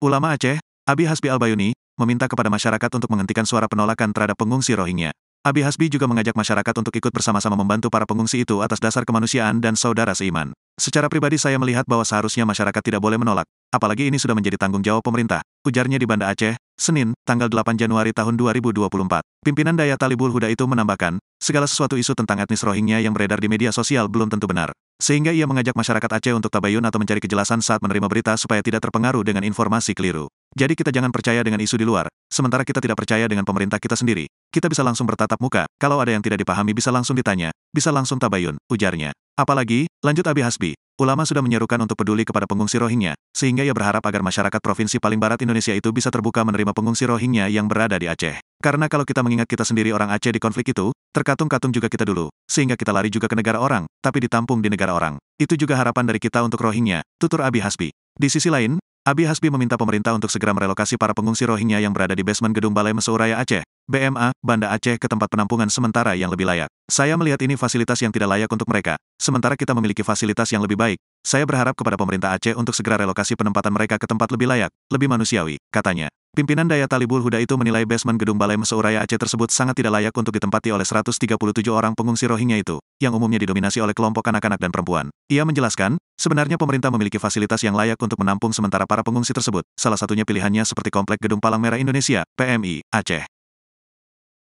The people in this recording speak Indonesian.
Ulama Aceh, Abi Hasbi al meminta kepada masyarakat untuk menghentikan suara penolakan terhadap pengungsi Rohingya. Abi Hasbi juga mengajak masyarakat untuk ikut bersama-sama membantu para pengungsi itu atas dasar kemanusiaan dan saudara seiman. Secara pribadi saya melihat bahwa seharusnya masyarakat tidak boleh menolak, apalagi ini sudah menjadi tanggung jawab pemerintah, ujarnya di Banda Aceh, Senin, tanggal 8 Januari tahun 2024. Pimpinan Daya Talibul Huda itu menambahkan, segala sesuatu isu tentang etnis Rohingya yang beredar di media sosial belum tentu benar. Sehingga ia mengajak masyarakat Aceh untuk tabayun atau mencari kejelasan saat menerima berita supaya tidak terpengaruh dengan informasi keliru. Jadi kita jangan percaya dengan isu di luar, sementara kita tidak percaya dengan pemerintah kita sendiri. Kita bisa langsung bertatap muka, kalau ada yang tidak dipahami bisa langsung ditanya, bisa langsung tabayun, ujarnya. Apalagi, lanjut Abi Hasbi, ulama sudah menyerukan untuk peduli kepada pengungsi Rohingya, sehingga ia berharap agar masyarakat provinsi paling barat Indonesia itu bisa terbuka menerima pengungsi Rohingya yang berada di Aceh. Karena kalau kita mengingat kita sendiri orang Aceh di konflik itu, terkatung-katung juga kita dulu, sehingga kita lari juga ke negara orang, tapi ditampung di negara orang. Itu juga harapan dari kita untuk Rohingya, tutur Abi Hasbi. Di sisi lain, Abi Hasbi meminta pemerintah untuk segera merelokasi para pengungsi Rohingya yang berada di basement Gedung Balai Mesuraya Aceh, BMA, Banda Aceh ke tempat penampungan sementara yang lebih layak. Saya melihat ini fasilitas yang tidak layak untuk mereka, sementara kita memiliki fasilitas yang lebih baik. Saya berharap kepada pemerintah Aceh untuk segera relokasi penempatan mereka ke tempat lebih layak, lebih manusiawi, katanya. Pimpinan Daya Talibul Huda itu menilai basement gedung Balai Mesuraya Aceh tersebut sangat tidak layak untuk ditempati oleh 137 orang pengungsi Rohingya itu, yang umumnya didominasi oleh kelompok anak-anak dan perempuan. Ia menjelaskan, sebenarnya pemerintah memiliki fasilitas yang layak untuk menampung sementara para pengungsi tersebut, salah satunya pilihannya seperti Komplek Gedung Palang Merah Indonesia, PMI, Aceh.